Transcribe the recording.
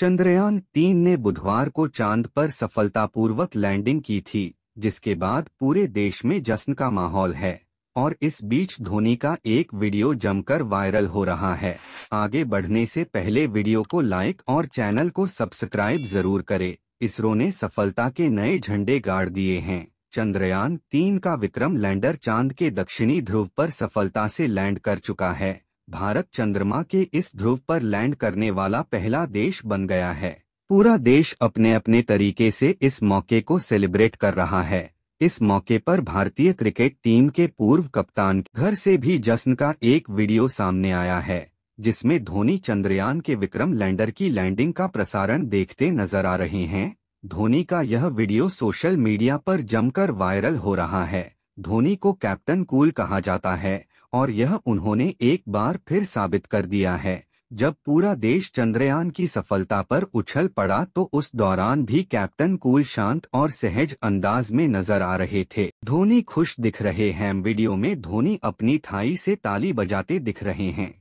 चंद्रयान तीन ने बुधवार को चांद पर सफलतापूर्वक लैंडिंग की थी जिसके बाद पूरे देश में जश्न का माहौल है और इस बीच धोनी का एक वीडियो जमकर वायरल हो रहा है आगे बढ़ने से पहले वीडियो को लाइक और चैनल को सब्सक्राइब जरूर करें इसरो ने सफलता के नए झंडे गाड़ दिए हैं चंद्रयान तीन का विक्रम लैंडर चांद के दक्षिणी ध्रुव पर सफलता से लैंड कर चुका है भारत चंद्रमा के इस ध्रुव पर लैंड करने वाला पहला देश बन गया है पूरा देश अपने अपने तरीके से इस मौके को सेलिब्रेट कर रहा है इस मौके पर भारतीय क्रिकेट टीम के पूर्व कप्तान घर से भी जश्न का एक वीडियो सामने आया है जिसमें धोनी चंद्रयान के विक्रम लैंडर की लैंडिंग का प्रसारण देखते नजर आ रहे हैं धोनी का यह वीडियो सोशल मीडिया पर जमकर वायरल हो रहा है धोनी को कैप्टन कूल कहा जाता है और यह उन्होंने एक बार फिर साबित कर दिया है जब पूरा देश चंद्रयान की सफलता पर उछल पड़ा तो उस दौरान भी कैप्टन कूल शांत और सहज अंदाज में नजर आ रहे थे धोनी खुश दिख रहे हैं वीडियो में धोनी अपनी थाई से ताली बजाते दिख रहे हैं